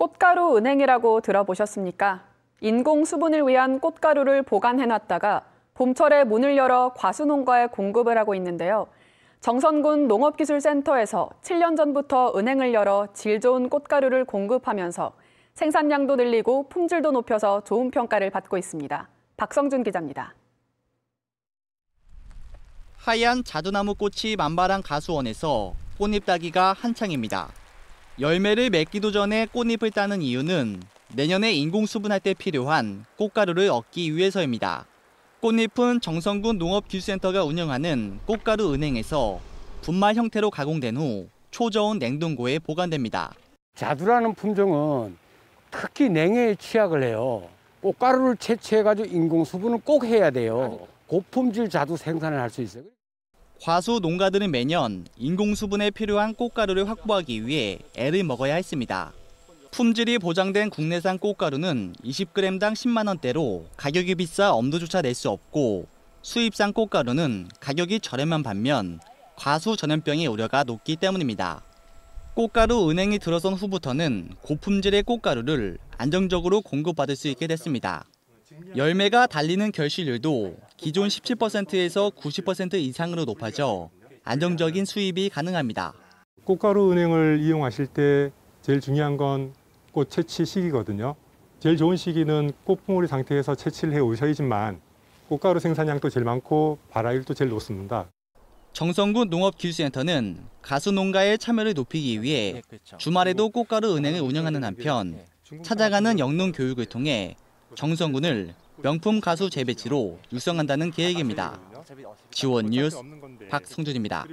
꽃가루 은행이라고 들어보셨습니까? 인공 수분을 위한 꽃가루를 보관해놨다가 봄철에 문을 열어 과수농가에 공급을 하고 있는데요. 정선군 농업기술센터에서 7년 전부터 은행을 열어 질 좋은 꽃가루를 공급하면서 생산량도 늘리고 품질도 높여서 좋은 평가를 받고 있습니다. 박성준 기자입니다. 하얀 자두나무 꽃이 만발한 가수원에서 꽃잎 따기가 한창입니다. 열매를 맺기도 전에 꽃잎을 따는 이유는 내년에 인공수분할 때 필요한 꽃가루를 얻기 위해서입니다. 꽃잎은 정선군 농업기술센터가 운영하는 꽃가루 은행에서 분말 형태로 가공된 후 초저온 냉동고에 보관됩니다. 자두라는 품종은 특히 냉해에 취약을 해요. 꽃가루를 채취해가지고 인공수분을 꼭 해야 돼요. 고품질 자두 생산을 할 수 있어요. 과수 농가들은 매년 인공수분에 필요한 꽃가루를 확보하기 위해 애를 먹어야 했습니다. 품질이 보장된 국내산 꽃가루는 20g당 10만 원대로 가격이 비싸 엄두조차 낼 수 없고 수입산 꽃가루는 가격이 저렴한 반면 과수 전염병의 우려가 높기 때문입니다. 꽃가루 은행이 들어선 후부터는 고품질의 꽃가루를 안정적으로 공급받을 수 있게 됐습니다. 열매가 달리는 결실률도 기존 17%에서 90% 이상으로 높아져 안정적인 수입이 가능합니다. 꽃가루 은행을 이용하실 때 제일 중요한 건 꽃 채취 시기거든요. 제일 좋은 시기는 꽃봉오리 상태에서 채취를 해 오셔야지만 꽃가루 생산량도 제일 많고 발화율도 제일 높습니다. 정성군 농업기술센터는 가수 농가의 참여를 높이기 위해 주말에도 꽃가루 은행을 운영하는 한편 찾아가는 영농 교육을 통해 정성군을 명품 가수 재배치로 육성한다는 계획입니다. 지원 뉴스 박성준입니다.